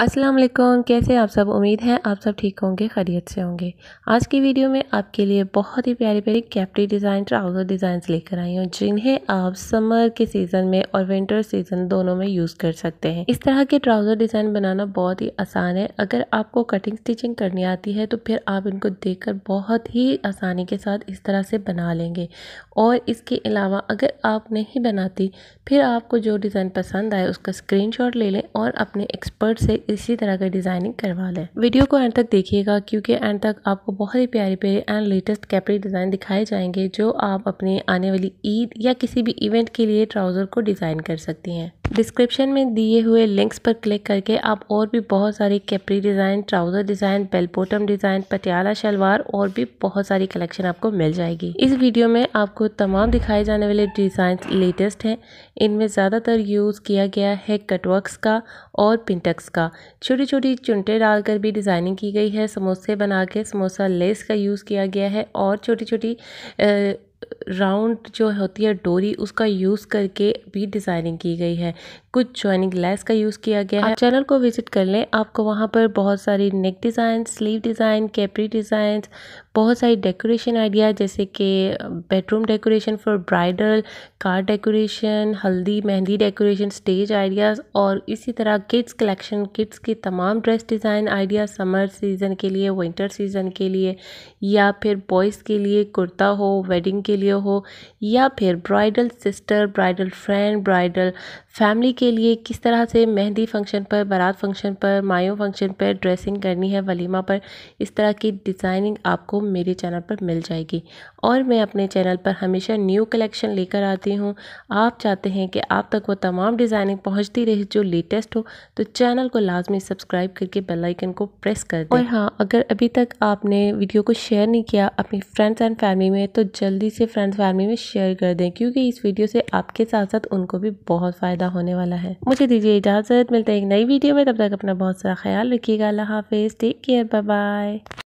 अस्सलाम वालेकुम कैसे आप सब उम्मीद है आप सब ठीक होंगे खैरियत से होंगे आज की वीडियो में आपके लिए बहुत ही प्यारे प्यारे कैप्री डिज़ाइन ट्राउज़र डिज़ाइन लेकर आई हूँ जिन्हें आप समर के सीज़न में और विंटर सीज़न दोनों में यूज़ कर सकते हैं इस तरह के ट्राउज़र डिज़ाइन बनाना बहुत ही आसान है अगर आपको कटिंग स्टिचिंग करनी आती है तो फिर आप इनको देख कर बहुत ही आसानी के साथ इस तरह से बना लेंगे और इसके अलावा अगर आप नहीं बनाती फिर आपको जो डिज़ाइन पसंद आए उसका स्क्रीन ले लें और अपने एक्सपर्ट से इसी तरह का डिज़ाइनिंग करवा लें वीडियो को एंड तक देखिएगा क्योंकि एंड तक आपको बहुत ही प्यारे प्यारे एंड लेटेस्ट कैपरी डिज़ाइन दिखाए जाएंगे जो आप अपने आने वाली ईद या किसी भी इवेंट के लिए ट्राउज़र को डिज़ाइन कर सकती हैं डिस्क्रिप्शन में दिए हुए लिंक्स पर क्लिक करके आप और भी बहुत सारी capri design trouser design bell bottom design Patiala salwar और भी बहुत सारी कलेक्शन आपको मिल जाएगी इस वीडियो में आपको तमाम दिखाए जाने वाले डिज़ाइन लेटेस्ट हैं इनमें ज़्यादातर यूज़ किया गया है कटवर्क्स का और पिंटक्स का छोटी छोटी चुनटे डालकर भी डिज़ाइनिंग की गई है समोसे बना के समोसा लेस का यूज़ किया गया है और छोटी छोटी राउंड जो होती है डोरी उसका यूज़ करके भी डिज़ाइनिंग की गई है कुछ ज्वाइनिंग लेस का यूज़ किया गया है चैनल को विजिट कर लें आपको वहाँ पर बहुत सारी neck design sleeve design capri design बहुत सारी डेकोरेशन आइडिया जैसे कि bedroom decoration for bridal car decoration haldi mehndi decoration stage ideas और इसी तरह किड्स कलेक्शन किड्स के तमाम dress design idea summer season के लिए विंटर सीज़न के लिए या फिर बॉयज़ के लिए कुर्ता हो वेडिंग के लिए हो या फिर bridal sister bridal friend bridal family के लिए किस तरह से मेहंदी फंक्शन पर बारात फंक्शन पर मायो फंक्शन पर ड्रेसिंग करनी है वलीमा पर इस तरह की डिज़ाइनिंग आपको मेरे चैनल पर मिल जाएगी और मैं अपने चैनल पर हमेशा न्यू कलेक्शन लेकर आती हूँ आप चाहते हैं कि आप तक वो तमाम डिज़ाइनिंग पहुँचती रहे जो लेटेस्ट हो तो चैनल को लाजमी सब्सक्राइब करके बेलाइकन को प्रेस कर दें और हाँ अगर अभी तक आपने वीडियो को शेयर नहीं किया अपनी फ्रेंड्स एंड फैमिली में तो जल्दी से फ्रेंड्स फैमिली में शेयर कर दें क्योंकि इस वीडियो से आपके साथ साथ उनको भी बहुत फ़ायदा होने वाला है मुझे दीजिए इजाज़त मिलते हैं एक नई वीडियो में तब तक अपना बहुत सारा ख्याल रखिएगा अल्लाह हाफिज़ टेक केयर बाय